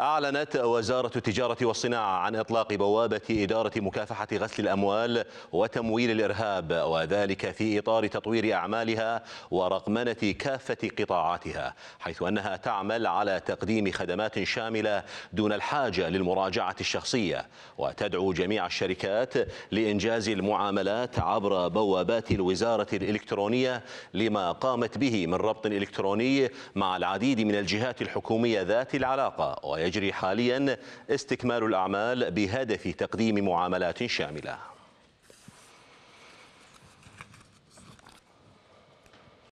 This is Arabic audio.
أعلنت وزارة التجارة والصناعة عن إطلاق بوابة إدارة مكافحة غسل الأموال وتمويل الإرهاب وذلك في إطار تطوير أعمالها ورقمنة كافة قطاعاتها حيث أنها تعمل على تقديم خدمات شاملة دون الحاجة للمراجعة الشخصية وتدعو جميع الشركات لإنجاز المعاملات عبر بوابات الوزارة الإلكترونية لما قامت به من ربط إلكتروني مع العديد من الجهات الحكومية ذات العلاقة ويجب يجري حاليا استكمال الأعمال بهدف تقديم معاملات شاملة